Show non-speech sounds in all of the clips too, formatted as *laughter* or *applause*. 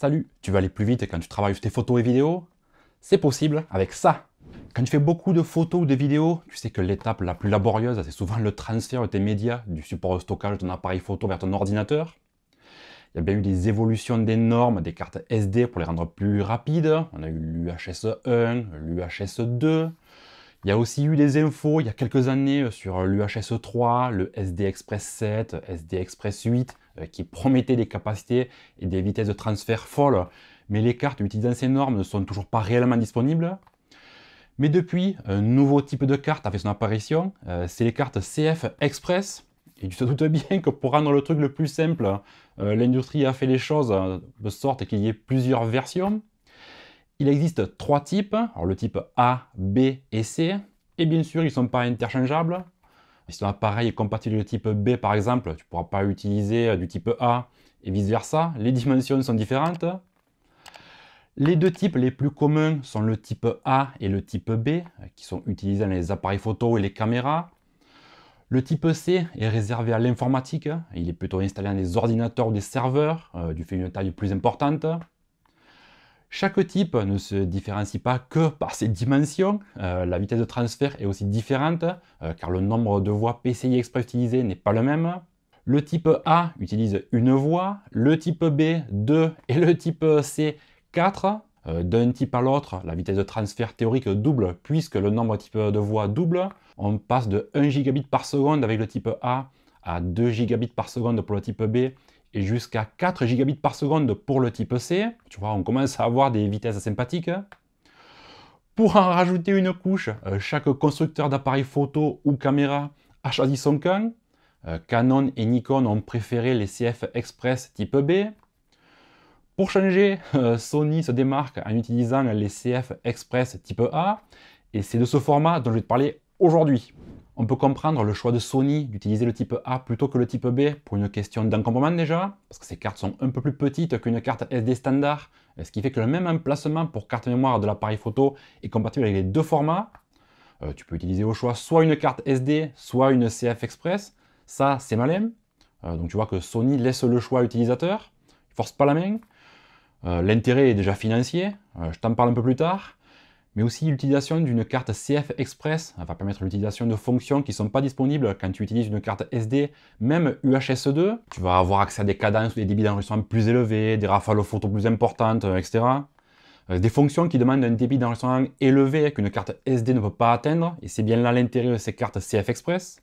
Salut, tu veux aller plus vite quand tu travailles sur tes photos et vidéos C'est possible avec ça. Quand tu fais beaucoup de photos ou de vidéos, tu sais que l'étape la plus laborieuse, c'est souvent le transfert de tes médias du support de stockage de ton appareil photo vers ton ordinateur. Il y a bien eu des évolutions des normes, des cartes SD pour les rendre plus rapides. On a eu l'UHS 1, l'UHS 2. Il y a aussi eu des infos il y a quelques années sur l'UHS 3, le SD Express 7, SD Express 8, euh, qui promettaient des capacités et des vitesses de transfert folles, mais les cartes utilisant ces normes ne sont toujours pas réellement disponibles. Mais depuis, un nouveau type de carte a fait son apparition, euh, c'est les cartes CF Express. Et tu te doutes *laughs* bien que pour rendre le truc le plus simple, euh, l'industrie a fait les choses de sorte qu'il y ait plusieurs versions. Il existe trois types, le type A, B et C, et bien sûr ils ne sont pas interchangeables, si ton appareil est compatible de type B par exemple, tu ne pourras pas utiliser euh, du type A et vice versa. Les dimensions sont différentes. Les deux types les plus communs sont le type A et le type B, euh, qui sont utilisés dans les appareils photo et les caméras. Le type C est réservé à l'informatique, il est plutôt installé dans des ordinateurs ou des serveurs, euh, du fait d'une taille plus importante. Chaque type ne se différencie pas que par ses dimensions, euh, la vitesse de transfert est aussi différente, euh, car le nombre de voies PCI Express utilisées n'est pas le même. Le type A utilise une voie, le type B deux et le type C 4. Euh, d'un type à l'autre, la vitesse de transfert théorique double puisque le nombre de voies double. On passe de 1 gigabit par seconde avec le type A à 2 gigabits par seconde pour le type B et jusqu'à 4 gigabits par seconde pour le type C. Tu vois, on commence à avoir des vitesses sympathiques. Pour en rajouter une couche, euh, chaque constructeur d'appareils photo ou caméra a choisi son camp. Euh, Canon et Nikon ont préféré les CF Express type B. Pour changer, euh, Sony se démarque en utilisant les CF Express type A, et c'est de ce format dont je vais te parler aujourd'hui. On peut comprendre le choix de Sony d'utiliser le type A plutôt que le type B pour une question d'encombrement déjà, parce que ces cartes sont un peu plus petites qu'une carte SD standard, ce qui fait que le même emplacement pour carte mémoire de l'appareil photo est compatible avec les deux formats. Euh, tu peux utiliser au choix soit une carte SD, soit une CF Express. Ça, c'est malin. Euh, donc tu vois que Sony laisse le choix à l'utilisateur, il force pas la main. Euh, l'intérêt est déjà financier, je t'en parle un peu plus tard mais aussi l'utilisation d'une carte CF Express va permettre l'utilisation de fonctions qui ne sont pas disponibles quand tu utilises une carte SD, même UHS-2. Tu vas avoir accès à des cadences ou des débits d'enregistrement plus élevés, des rafales aux photos plus importantes, euh, etc. Euh, des fonctions qui demandent un débit d'enregistrement élevé qu'une carte SD ne peut pas atteindre, et c'est bien là l'intérêt de ces cartes CF Express.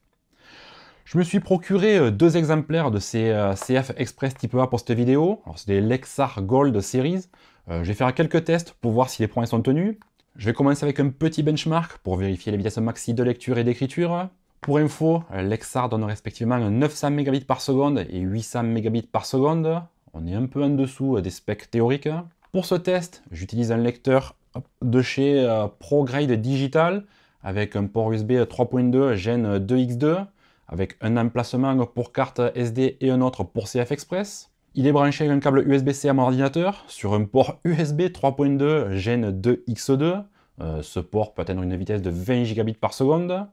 Je me suis procuré euh, deux exemplaires de ces CF Express type A pour cette vidéo. Alors c'est des Lexar Gold Series. je vais faire quelques tests pour voir si les promesses sont tenues. Je vais commencer avec un petit benchmark pour vérifier les vitesse maxi de lecture et d'écriture. Pour info, l'Exar donne respectivement 900 Mbps par seconde et 800 Mbps par seconde. On est un peu en dessous des specs théoriques. Pour ce test, j'utilise un lecteur de chez euh, ProGrade Digital avec un port USB 3.2 Gen 2X2 avec un emplacement pour carte SD et un autre pour CF Express. Il est branché avec un câble USB-C à mon ordinateur sur un port USB 3.2 Gen 2X2. Euh, ce port peut atteindre une vitesse de 20 gigabits par seconde.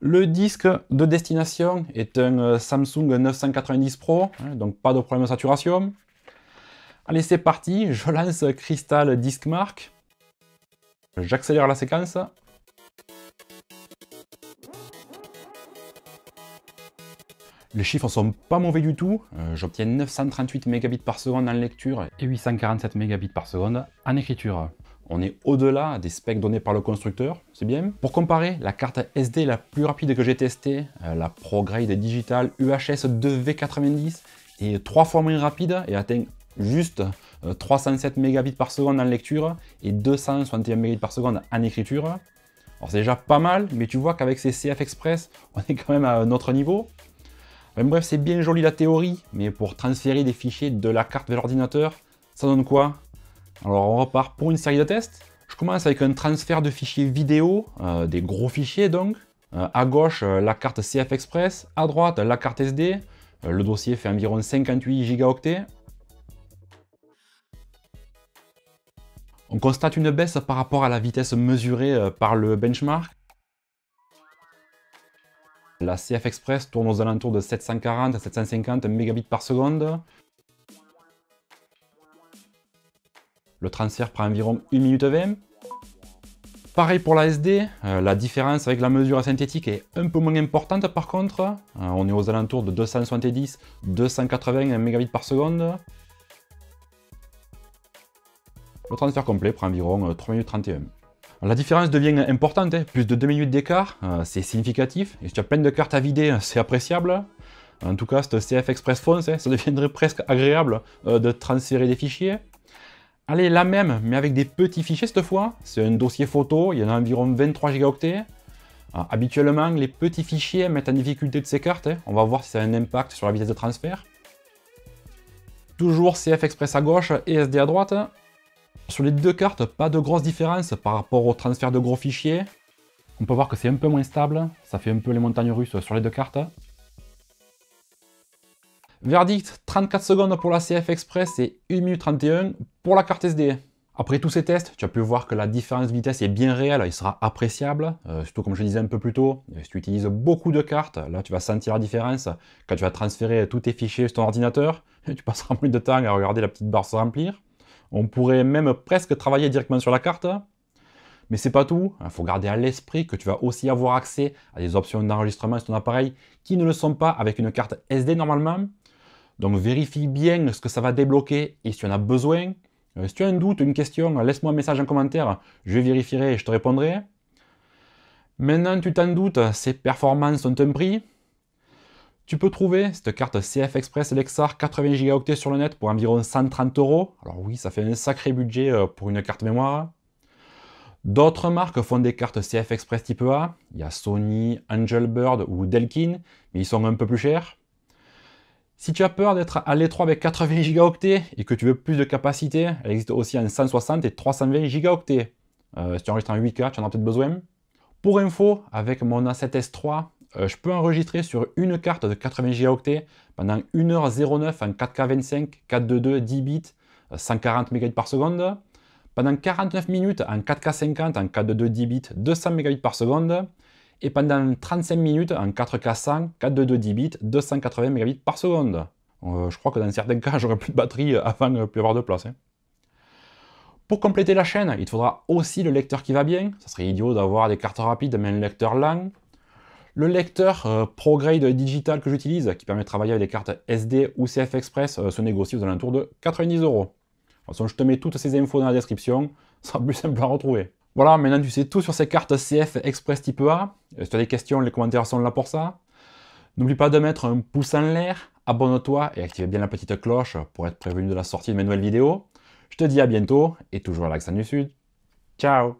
Le disque de destination est un euh, Samsung 990 Pro, hein, donc pas de problème de saturation. Allez, c'est parti, je lance Crystal Mark. J'accélère la séquence. Les chiffres ne sont pas mauvais du tout, euh, j'obtiens 938 mégabits par seconde en lecture et 847 mégabits par seconde en écriture. On est au-delà des specs donnés par le constructeur, c'est bien. Pour comparer, la carte SD la plus rapide que j'ai testée, euh, la ProGrade Digital UHS 2V90, est trois fois moins rapide et atteint juste 307 euh, mégabits par seconde en lecture et 261 mégabits par seconde en écriture. Alors c'est déjà pas mal, mais tu vois qu'avec ces CF Express, *laughs* on est quand même à un autre niveau bref, c'est bien joli la théorie, mais pour transférer des fichiers de la carte vers l'ordinateur, ça donne quoi Alors on repart pour une série de tests. Je commence avec un transfert de fichiers vidéo, euh, des gros fichiers donc. A euh, à gauche, euh, la carte CF Express, à droite, la carte SD. le dossier fait environ 58 gigaoctets. On constate une baisse par rapport à la vitesse mesurée par le benchmark. La CF Express tourne aux alentours de 740 à 750 mégabits par seconde. Le transfert prend environ 1 minute 20. Pareil pour la SD, euh, la différence avec la mesure synthétique est un peu moins importante par contre. Euh, on est aux alentours de 270-280 mégabits par seconde. Le transfert complet prend environ 3 euh, minutes 31. La différence devient importante, hein. plus de 2 minutes d'écart, euh, c'est significatif. Et si tu as plein de cartes à vider, euh, c'est appréciable. En tout cas, ce CF Express Fonce, hein. ça deviendrait *laughs* presque agréable euh, de transférer des fichiers. Allez, la même, mais avec des petits fichiers cette fois. C'est un dossier photo, il y en a environ 23 Go. habituellement, les petits fichiers mettent en difficulté de ces cartes. Hein. On va voir si ça a un impact sur la vitesse de transfert. Toujours CF Express à gauche et SD à droite. Sur les deux cartes, pas de grosse différence par rapport au transfert de gros fichiers. On peut voir que c'est un peu moins stable, ça fait un peu les montagnes russes sur les deux cartes. Verdict, 34 secondes pour la CF Express et 1 minute 31 pour la carte SD. Après tous ces tests, tu as pu voir que la différence de vitesse est bien réelle, il sera appréciable, euh, surtout comme je disais un peu plus tôt, euh, si tu utilises beaucoup de cartes, là tu vas sentir la différence quand tu vas transférer tous tes fichiers sur ton ordinateur, *laughs* tu passeras plus de temps à regarder la petite barre se remplir. On pourrait même presque travailler directement sur la carte. Mais c'est pas tout, il faut garder à l'esprit que tu vas aussi avoir accès à des options d'enregistrement sur ton appareil qui ne le sont pas avec une carte SD normalement. Donc vérifie bien ce que ça va débloquer et si tu en as besoin. Euh, si tu as un doute, une question, laisse-moi un message en commentaire, je vérifierai et je te répondrai. Maintenant, tu t'en doutes, ces performances ont un prix. Tu peux trouver cette carte CF Express Lexar 80 Go sur le net pour environ 130 euros. Alors oui, ça fait un sacré budget euh, pour une carte mémoire. D'autres marques font des cartes CF Express type A. Il y a Sony, Angelbird ou Delkin, mais ils sont un peu plus chers. Si tu as peur d'être à l'étroit avec 80 Go et que tu veux plus de capacité, elle existe aussi en 160 et 320 Go. Euh, si tu enregistres en 8K, tu en as peut-être besoin. Pour info, avec mon A7S3, euh, je peux enregistrer sur une carte de 80 Go pendant 1h09 en 4K25, 422, 10 bits, 140 euh, Mbps. par seconde. Pendant 49 minutes en 4K50, en 422, 10 bits, 200 Mbps. par seconde. Et pendant 35 minutes en 4K100, 422, 10 bits, 280 Mbps. par seconde. Euh, je crois que dans certains cas, *laughs* j'aurai plus de batterie avant de plus avoir de place. Hein. Pour compléter la chaîne, il te faudra aussi le lecteur qui va bien. Ce serait idiot d'avoir des cartes rapides mais un lecteur lent. Le lecteur euh, ProGrade Digital que j'utilise, qui permet de travailler avec des cartes SD ou CF Express, euh, se négocie aux alentours de 90 euros. De toute façon, je te mets toutes ces infos dans la description, ça *laughs* sera plus simple à retrouver. Voilà, maintenant tu sais tout sur ces cartes CF Express type A. Euh, si tu as des questions, les commentaires sont là pour ça. N'oublie pas de mettre un pouce en l'air, abonne-toi et active bien la petite cloche pour être prévenu de la sortie de mes nouvelles vidéos. Je te dis à bientôt et toujours à l'accent du Sud. Ciao